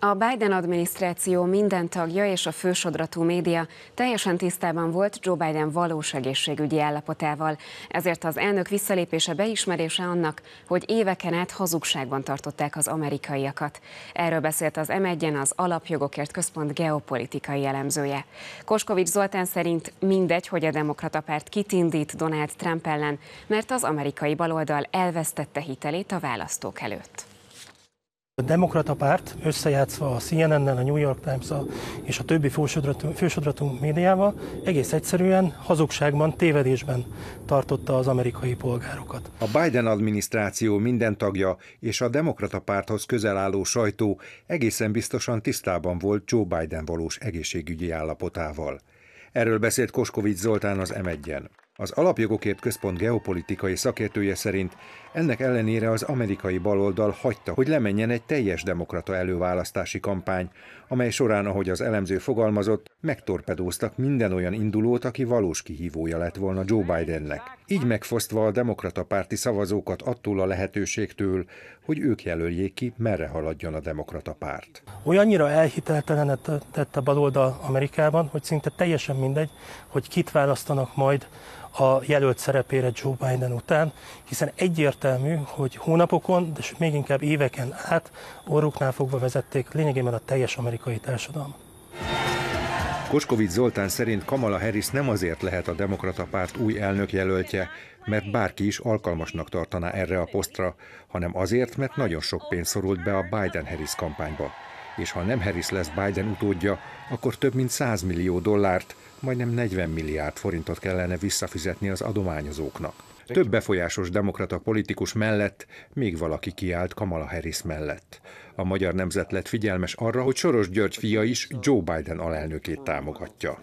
A Biden adminisztráció minden tagja és a fősodratú média teljesen tisztában volt Joe Biden valós egészségügyi állapotával, ezért az elnök visszalépése beismerése annak, hogy éveken át hazugságban tartották az amerikaiakat. Erről beszélt az m az Alapjogokért Központ geopolitikai elemzője. Koskovics Zoltán szerint mindegy, hogy a demokrata párt kitindít Donald Trump ellen, mert az amerikai baloldal elvesztette hitelét a választók előtt. A demokrata párt összejátszva a CNN-nel, a New York times és a többi fősodratú, fősodratú médiával egész egyszerűen hazugságban, tévedésben tartotta az amerikai polgárokat. A Biden adminisztráció minden tagja és a demokrata párthoz közel álló sajtó egészen biztosan tisztában volt Joe Biden valós egészségügyi állapotával. Erről beszélt Koskovics Zoltán az m az Alapjogokért Központ geopolitikai szakértője szerint ennek ellenére az amerikai baloldal hagyta, hogy lemenjen egy teljes demokrata előválasztási kampány, amely során, ahogy az elemző fogalmazott, megtorpedóztak minden olyan indulót, aki valós kihívója lett volna Joe Bidennek. Így megfosztva a demokrata párti szavazókat attól a lehetőségtől, hogy ők jelöljék ki, merre haladjon a demokrata párt. Olyannyira elhiteltelenet a baloldal Amerikában, hogy szinte teljesen mindegy, hogy kit választanak majd a jelölt szerepére Joe Biden után, hiszen egyértelmű, hogy hónapokon, de még inkább éveken át orruknál fogva vezették lényegében a teljes amerikai társadalmat. Koskovics Zoltán szerint Kamala Harris nem azért lehet a Demokrata Párt új elnök jelöltje, mert bárki is alkalmasnak tartaná erre a posztra, hanem azért, mert nagyon sok pénz szorult be a Biden-Harris kampányba és ha nem Harris lesz Biden utódja, akkor több mint 100 millió dollárt, majdnem 40 milliárd forintot kellene visszafizetni az adományozóknak. Több befolyásos demokrata politikus mellett még valaki kiállt Kamala Harris mellett. A magyar nemzet lett figyelmes arra, hogy Soros György fia is Joe Biden alelnökét támogatja.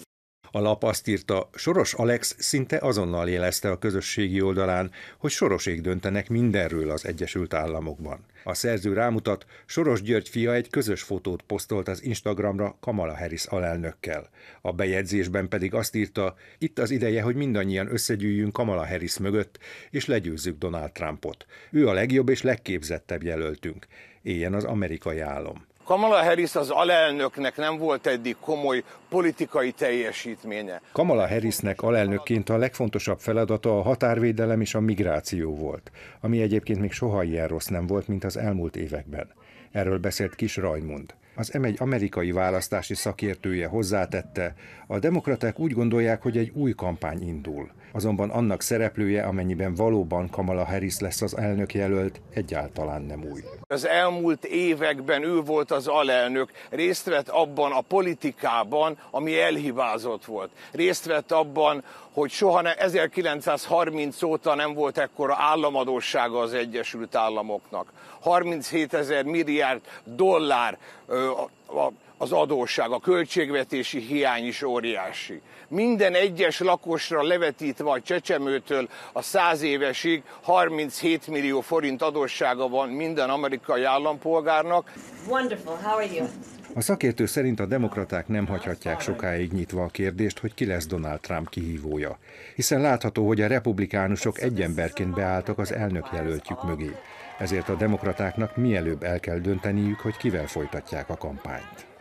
A lap azt írta, Soros Alex szinte azonnal jelezte a közösségi oldalán, hogy Sorosék döntenek mindenről az Egyesült Államokban. A szerző rámutat, Soros György fia egy közös fotót posztolt az Instagramra Kamala Harris alelnökkel. A bejegyzésben pedig azt írta, itt az ideje, hogy mindannyian összegyűjjünk Kamala Harris mögött, és legyőzzük Donald Trumpot. Ő a legjobb és legképzettebb jelöltünk. Éljen az amerikai álom. Kamala Harris az alelnöknek nem volt eddig komoly politikai teljesítménye. Kamala Harrisnek alelnökként a legfontosabb feladata a határvédelem és a migráció volt, ami egyébként még soha ilyen rossz nem volt, mint az elmúlt években. Erről beszélt Kis Rajmund. Az M1 amerikai választási szakértője hozzátette, a demokraták úgy gondolják, hogy egy új kampány indul. Azonban annak szereplője, amennyiben valóban Kamala Harris lesz az elnök jelölt, egyáltalán nem új. Az elmúlt években ő volt az alelnök, részt vett abban a politikában, ami elhibázott volt. Részt vett abban, hogy soha ne, 1930 óta nem volt ekkora államadósága az Egyesült Államoknak. 37 ezer milliárd dollár ö, az adósság, a költségvetési hiány is óriási. Minden egyes lakosra levetítve a csecsemőtől a száz évesig 37 millió forint adóssága van minden amerikai állampolgárnak. Wonderful, how are you? A szakértő szerint a demokraták nem hagyhatják sokáig nyitva a kérdést, hogy ki lesz Donald Trump kihívója, hiszen látható, hogy a republikánusok egy emberként beálltak az elnök jelöltjük mögé. Ezért a demokratáknak mielőbb el kell dönteniük, hogy kivel folytatják a kampányt.